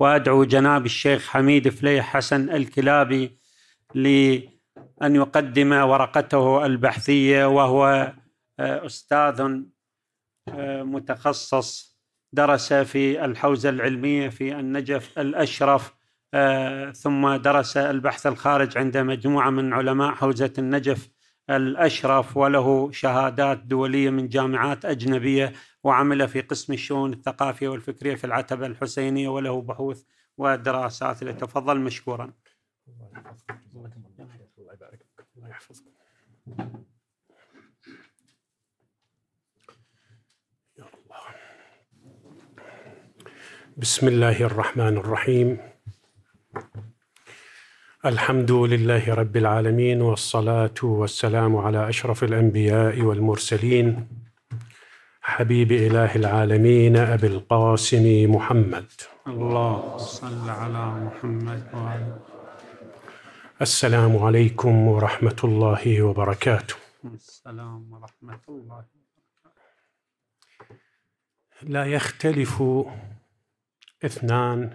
وأدعو جناب الشيخ حميد فليح حسن الكلابي لأن يقدم ورقته البحثية وهو آه، أستاذ آه، متخصص درس في الحوزة العلمية في النجف الأشرف آه، ثم درس البحث الخارج عند مجموعة من علماء حوزة النجف الأشرف وله شهادات دولية من جامعات أجنبية وعمل في قسم الشؤون الثقافية والفكرية في العتبة الحسينية وله بحوث ودراسات تفضل مشكورا الله يبارك الله يا الله بسم الله الرحمن الرحيم الحمد لله رب العالمين والصلاه والسلام على اشرف الانبياء والمرسلين حبيب إله العالمين أبي القاسم محمد الله صل على محمد وعلى السلام عليكم ورحمة الله وبركاته السلام ورحمة الله لا يختلف اثنان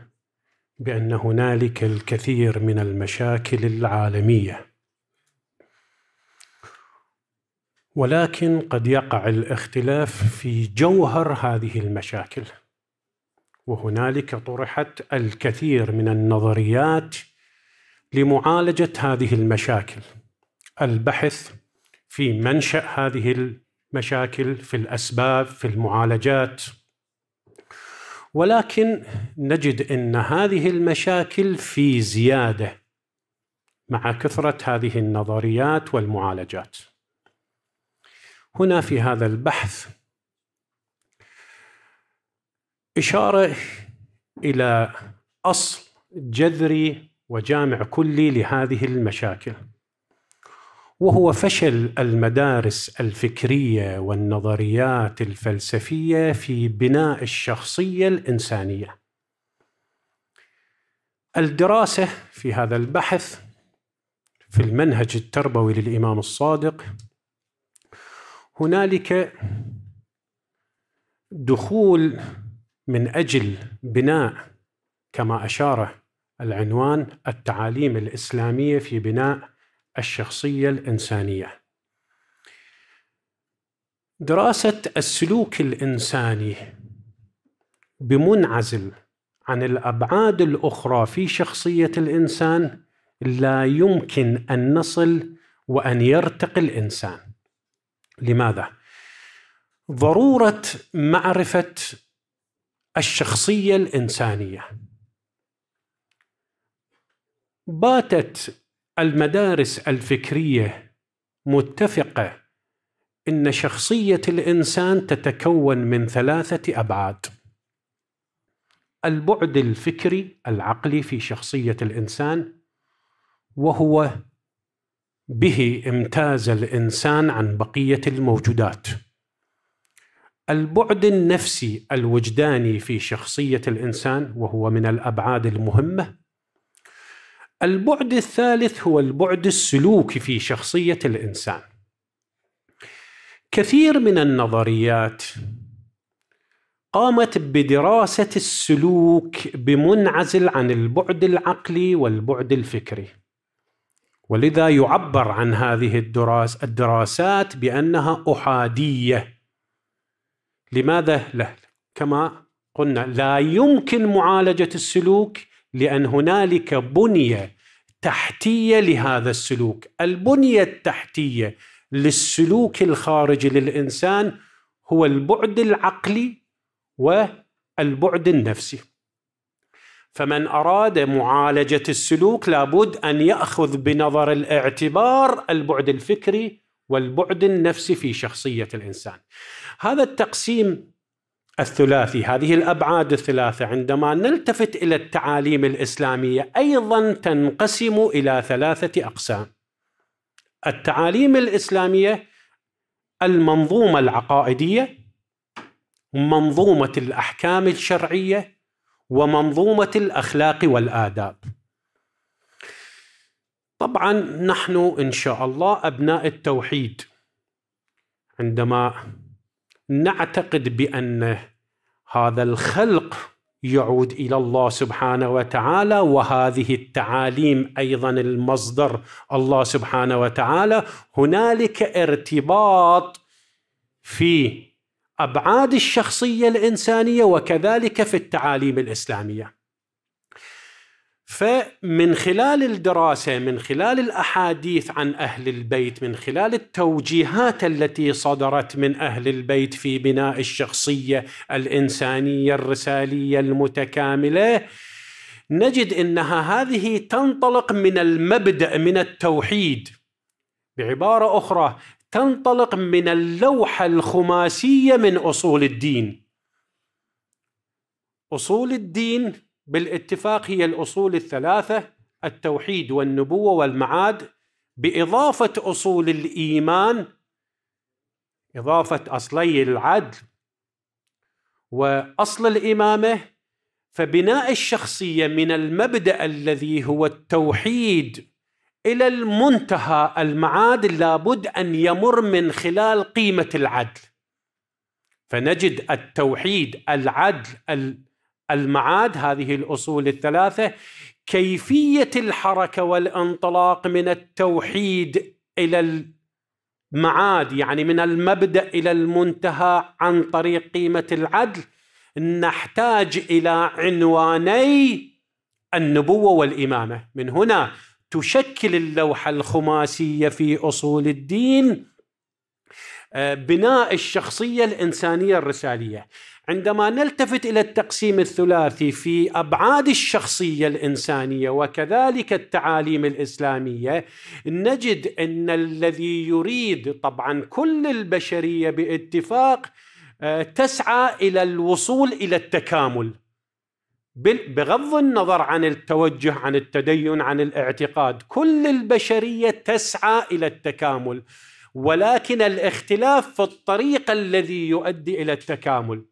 بأن هنالك الكثير من المشاكل العالمية ولكن قد يقع الاختلاف في جوهر هذه المشاكل وهنالك طرحت الكثير من النظريات لمعالجه هذه المشاكل البحث في منشا هذه المشاكل في الاسباب في المعالجات ولكن نجد ان هذه المشاكل في زياده مع كثره هذه النظريات والمعالجات هنا في هذا البحث إشارة إلى أصل جذري وجامع كلي لهذه المشاكل وهو فشل المدارس الفكريه والنظريات الفلسفيه في بناء الشخصيه الانسانيه الدراسه في هذا البحث في المنهج التربوي للامام الصادق هنالك دخول من اجل بناء كما اشار العنوان التعاليم الاسلاميه في بناء الشخصيه الانسانيه. دراسه السلوك الانساني بمنعزل عن الابعاد الاخرى في شخصيه الانسان لا يمكن ان نصل وان يرتقي الانسان. لماذا؟ ضروره معرفه الشخصيه الانسانيه باتت المدارس الفكريه متفقه ان شخصيه الانسان تتكون من ثلاثه ابعاد البعد الفكري العقلي في شخصيه الانسان وهو به امتاز الانسان عن بقيه الموجودات البعد النفسي الوجداني في شخصيه الانسان وهو من الابعاد المهمه البعد الثالث هو البعد السلوكي في شخصيه الانسان كثير من النظريات قامت بدراسه السلوك بمنعزل عن البعد العقلي والبعد الفكري ولذا يعبر عن هذه الدراس الدراسات بأنها أحادية لماذا؟ لا كما قلنا لا يمكن معالجة السلوك لأن هنالك بنية تحتية لهذا السلوك البنية التحتية للسلوك الخارجي للإنسان هو البعد العقلي والبعد النفسي فمن اراد معالجه السلوك لابد ان ياخذ بنظر الاعتبار البعد الفكري والبعد النفسي في شخصيه الانسان. هذا التقسيم الثلاثي هذه الابعاد الثلاثه عندما نلتفت الى التعاليم الاسلاميه ايضا تنقسم الى ثلاثه اقسام. التعاليم الاسلاميه المنظومه العقائديه منظومه الاحكام الشرعيه ومنظومه الاخلاق والاداب. طبعا نحن ان شاء الله ابناء التوحيد عندما نعتقد بان هذا الخلق يعود الى الله سبحانه وتعالى وهذه التعاليم ايضا المصدر الله سبحانه وتعالى هنالك ارتباط في ابعاد الشخصيه الانسانيه وكذلك في التعاليم الاسلاميه. فمن خلال الدراسه، من خلال الاحاديث عن اهل البيت، من خلال التوجيهات التي صدرت من اهل البيت في بناء الشخصيه الانسانيه الرساليه المتكامله، نجد انها هذه تنطلق من المبدا من التوحيد. بعباره اخرى تنطلق من اللوحة الخماسية من أصول الدين أصول الدين بالاتفاق هي الأصول الثلاثة التوحيد والنبوة والمعاد بإضافة أصول الإيمان إضافة أصلي العدل وأصل الإمامة فبناء الشخصية من المبدأ الذي هو التوحيد الى المنتهى المعاد لابد ان يمر من خلال قيمه العدل فنجد التوحيد العدل المعاد هذه الاصول الثلاثه كيفيه الحركه والانطلاق من التوحيد الى المعاد يعني من المبدا الى المنتهى عن طريق قيمه العدل نحتاج الى عنواني النبوه والامامه من هنا تشكل اللوحه الخماسيه في اصول الدين آه، بناء الشخصيه الانسانيه الرساليه عندما نلتفت الى التقسيم الثلاثي في ابعاد الشخصيه الانسانيه وكذلك التعاليم الاسلاميه نجد ان الذي يريد طبعا كل البشريه باتفاق آه، تسعى الى الوصول الى التكامل بغض النظر عن التوجه عن التدين عن الاعتقاد كل البشريه تسعى الى التكامل ولكن الاختلاف في الطريق الذي يؤدي الى التكامل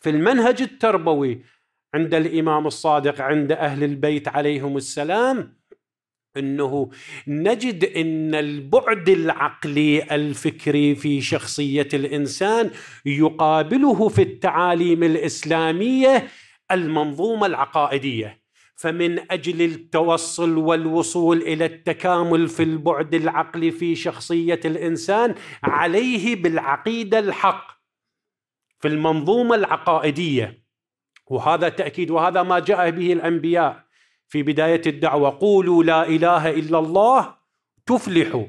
في المنهج التربوي عند الامام الصادق عند اهل البيت عليهم السلام انه نجد ان البعد العقلي الفكري في شخصيه الانسان يقابله في التعاليم الاسلاميه المنظومه العقائديه فمن اجل التوصل والوصول الى التكامل في البعد العقلي في شخصيه الانسان عليه بالعقيده الحق في المنظومه العقائديه وهذا تاكيد وهذا ما جاء به الانبياء في بدايه الدعوه قولوا لا اله الا الله تفلحوا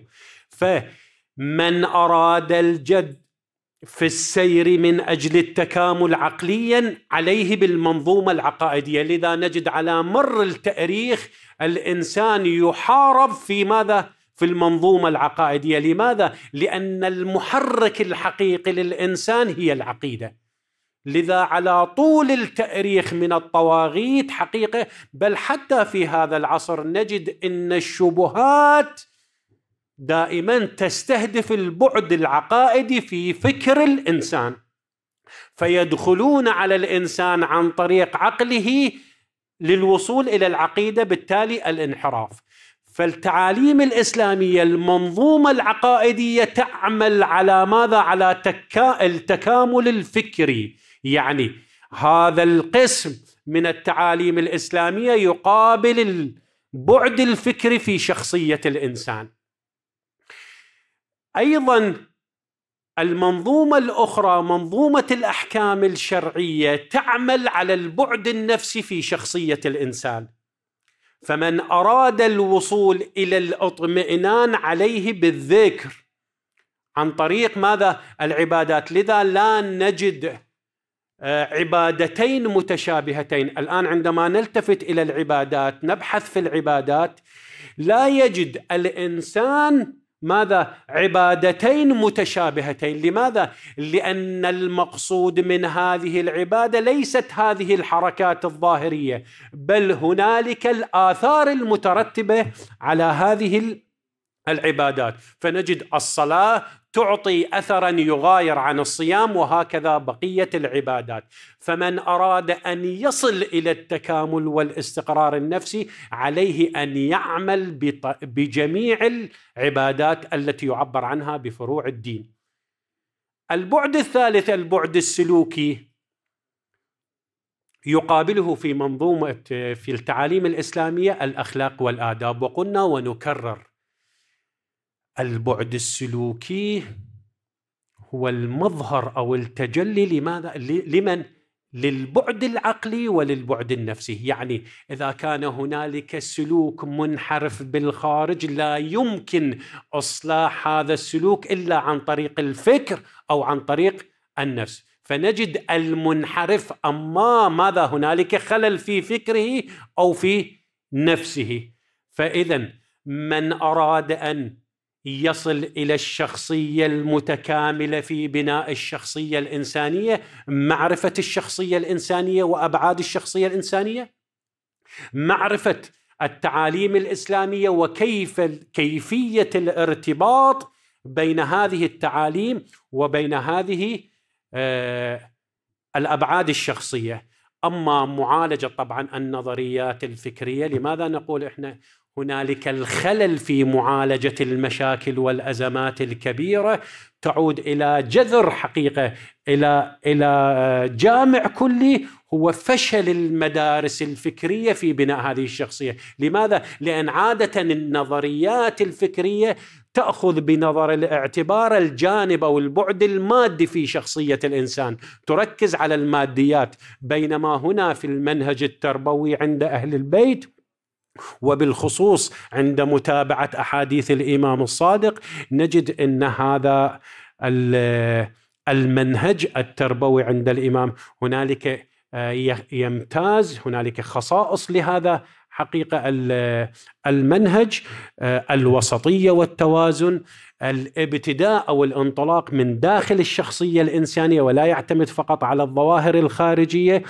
فمن اراد الجد في السير من اجل التكامل عقليا عليه بالمنظومه العقائديه، لذا نجد على مر التاريخ الانسان يحارب في ماذا؟ في المنظومه العقائديه، لماذا؟ لان المحرك الحقيقي للانسان هي العقيده. لذا على طول التاريخ من الطواغيت حقيقه بل حتى في هذا العصر نجد ان الشبهات دائما تستهدف البعد العقائدي في فكر الانسان فيدخلون على الانسان عن طريق عقله للوصول الى العقيده بالتالي الانحراف فالتعاليم الاسلاميه المنظومه العقائديه تعمل على ماذا على تكا التكامل الفكري يعني هذا القسم من التعاليم الاسلاميه يقابل البعد الفكري في شخصيه الانسان ايضا المنظومه الاخرى منظومه الاحكام الشرعيه تعمل على البعد النفسي في شخصيه الانسان فمن اراد الوصول الى الاطمئنان عليه بالذكر عن طريق ماذا العبادات لذا لا نجد آه، عبادتين متشابهتين الان عندما نلتفت الى العبادات نبحث في العبادات لا يجد الانسان ماذا عبادتين متشابهتين لماذا لان المقصود من هذه العباده ليست هذه الحركات الظاهريه بل هنالك الاثار المترتبه على هذه العبادات فنجد الصلاة تعطي أثرا يغاير عن الصيام وهكذا بقية العبادات فمن أراد أن يصل إلى التكامل والاستقرار النفسي عليه أن يعمل بجميع العبادات التي يعبر عنها بفروع الدين البعد الثالث البعد السلوكي يقابله في منظومه في التعاليم الاسلاميه الاخلاق والاداب وقلنا ونكرر البعد السلوكي هو المظهر او التجلي لماذا لمن للبعد العقلي وللبعد النفسي يعني اذا كان هنالك سلوك منحرف بالخارج لا يمكن اصلاح هذا السلوك الا عن طريق الفكر او عن طريق النفس فنجد المنحرف اما ماذا هنالك خلل في فكره او في نفسه فاذا من اراد ان يصل الى الشخصيه المتكامله في بناء الشخصيه الانسانيه معرفه الشخصيه الانسانيه وابعاد الشخصيه الانسانيه معرفه التعاليم الاسلاميه وكيف كيفيه الارتباط بين هذه التعاليم وبين هذه آه، الابعاد الشخصيه اما معالجه طبعا النظريات الفكريه لماذا نقول احنا هنالك الخلل في معالجه المشاكل والازمات الكبيره تعود الى جذر حقيقه الى الى آه، جامع كلي هو فشل المدارس الفكريه في بناء هذه الشخصيه، لماذا؟ لان عاده النظريات الفكريه تاخذ بنظر الاعتبار الجانب او البعد المادي في شخصيه الانسان، تركز على الماديات، بينما هنا في المنهج التربوي عند اهل البيت وبالخصوص عند متابعه احاديث الامام الصادق نجد ان هذا المنهج التربوي عند الامام هنالك آه، يمتاز هنالك خصائص لهذا حقيقه المنهج آه، الوسطيه والتوازن الابتداء او الانطلاق من داخل الشخصيه الانسانيه ولا يعتمد فقط على الظواهر الخارجيه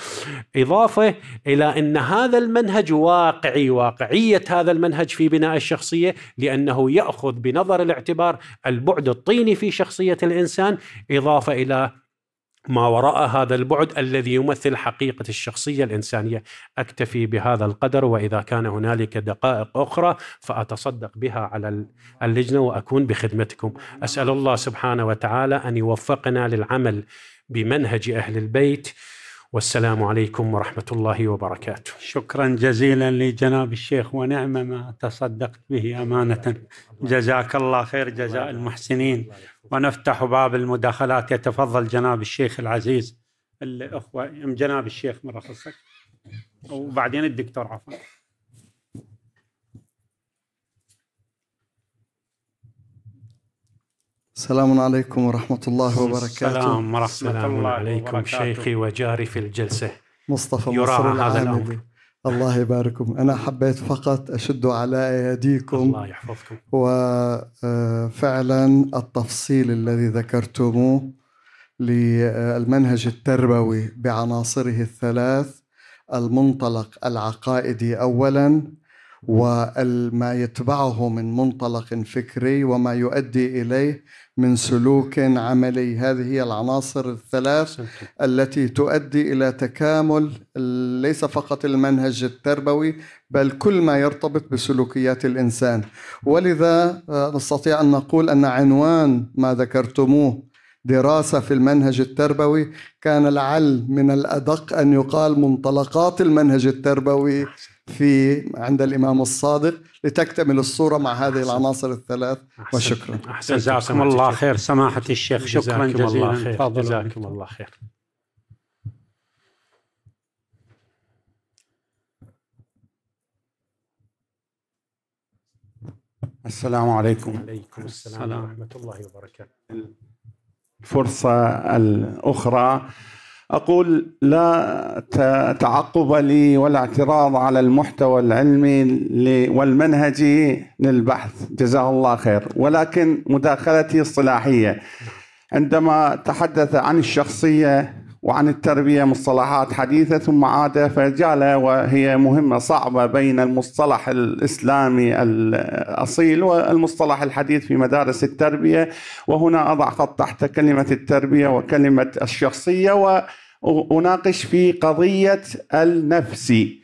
اضافه الى ان هذا المنهج واقعي واقعيه هذا المنهج في بناء الشخصيه لانه ياخذ بنظر الاعتبار البعد الطيني في شخصيه الانسان اضافه الى ما وراء هذا البعد الذي يمثل حقيقه الشخصيه الانسانيه اكتفي بهذا القدر واذا كان هنالك دقائق اخرى فاتصدق بها على اللجنه واكون بخدمتكم اسال الله سبحانه وتعالى ان يوفقنا للعمل بمنهج اهل البيت والسلام عليكم ورحمة الله وبركاته شكرا جزيلا لجناب الشيخ ونعم ما تصدقت به أمانة جزاك الله خير جزاء المحسنين ونفتح باب المداخلات يتفضل جناب الشيخ العزيز الأخوة جناب الشيخ من وبعدين الدكتور عفوا السلام عليكم ورحمة الله وبركاته السلام ورحمة السلام الله عليكم وبركاته. شيخي وجاري في الجلسة مصطفى مصر الأمر الله يباركم أنا حبيت فقط أشد على أيديكم الله يحفظكم وفعلا آه، التفصيل الذي ذكرتموه للمنهج التربوي بعناصره الثلاث المنطلق العقائدي أولا وما يتبعه من منطلق فكري وما يؤدي اليه من سلوك عملي هذه هي العناصر الثلاث التي تؤدي الى تكامل ليس فقط المنهج التربوي بل كل ما يرتبط بسلوكيات الانسان ولذا آه، نستطيع ان نقول ان عنوان ما ذكرتموه دراسه في المنهج التربوي كان لعل من الادق ان يقال منطلقات المنهج التربوي في عند الإمام الصادق لتكتمل الصورة مع هذه أحسن. العناصر الثلاث أحسن. وشكرا أحسن. جزاكم الله خير سماحة الشيخ شكرا جزاكم جزيلا الله خير. جزاكم الله خير السلام عليكم وعليكم السلام ورحمة الله وبركاته الفرصة الأخرى أقول لا تعقب لي ولا اعتراض على المحتوى العلمي والمنهجي للبحث جزاه الله خير ولكن مداخلتي الصلاحية عندما تحدث عن الشخصية وعن التربية مصطلحات حديثة ثم عاد فجال وهي مهمة صعبة بين المصطلح الإسلامي الأصيل والمصطلح الحديث في مدارس التربية وهنا أضع خط تحت كلمة التربية وكلمة الشخصية وأناقش في قضية النفسي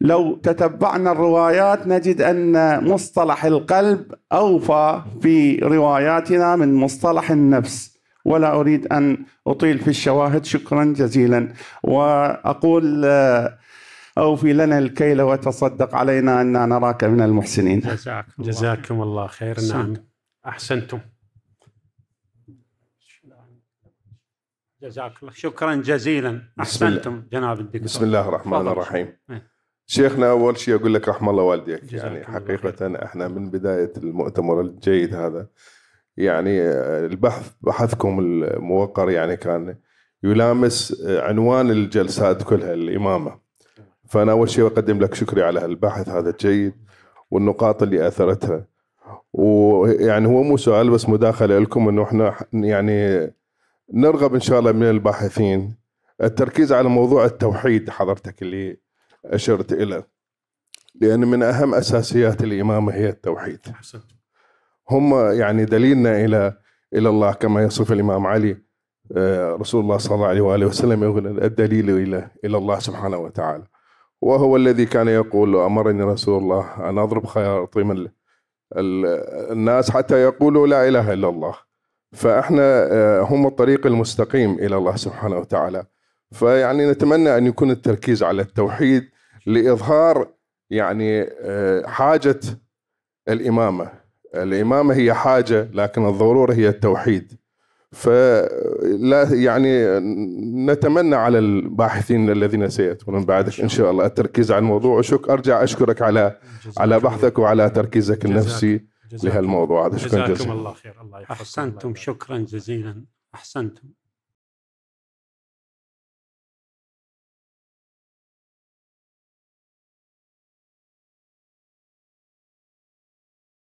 لو تتبعنا الروايات نجد أن مصطلح القلب أوفى في رواياتنا من مصطلح النفس ولا أريد أن أطيل في الشواهد شكرا جزيلا وأقول آه، أوفي لنا الكيل وتصدق علينا أن نراك من المحسنين جزاكم, جزاكم الله, خير نعم أحسنتم جزاك الله شكرا جزيلا أحسنتم جناب الدكتور بسم الله الرحمن الرحيم إيه. شيخنا اول شيء اقول لك رحم الله والديك يعني حقيقه احنا من بدايه المؤتمر الجيد هذا يعني آه، البحث بحثكم الموقر يعني كان يلامس آه، عنوان الجلسات كلها الإمامة فأنا أول شيء أقدم لك شكري على البحث هذا الجيد والنقاط اللي أثرتها ويعني هو مو سؤال بس مداخلة لكم أنه إحنا يعني نرغب إن شاء الله من الباحثين التركيز على موضوع التوحيد حضرتك اللي أشرت إليه لأن من أهم أساسيات الإمامة هي التوحيد هم يعني دليلنا إلى إلى الله كما يصف الإمام علي آه، رسول الله صلى الله عليه وآله وسلم يقول الدليل إلى إلى الله سبحانه وتعالى وهو الذي كان يقول أمرني رسول الله أن أضرب خياطيم الناس حتى يقولوا لا إله إلا الله فإحنا آه، هم الطريق المستقيم إلى الله سبحانه وتعالى فيعني نتمنى أن يكون التركيز على التوحيد لإظهار يعني آه، حاجة الإمامة الإمامة هي حاجة لكن الضرورة هي التوحيد فلا يعني نتمنى على الباحثين الذين سيأتون بعدك إن شاء الله التركيز على الموضوع وشك أرجع أشكرك على على بحثك وعلى تركيزك النفسي لهالموضوع هذا شكرا جزيلا الله خير الله أحسنتم شكرا جزيلا أحسنتم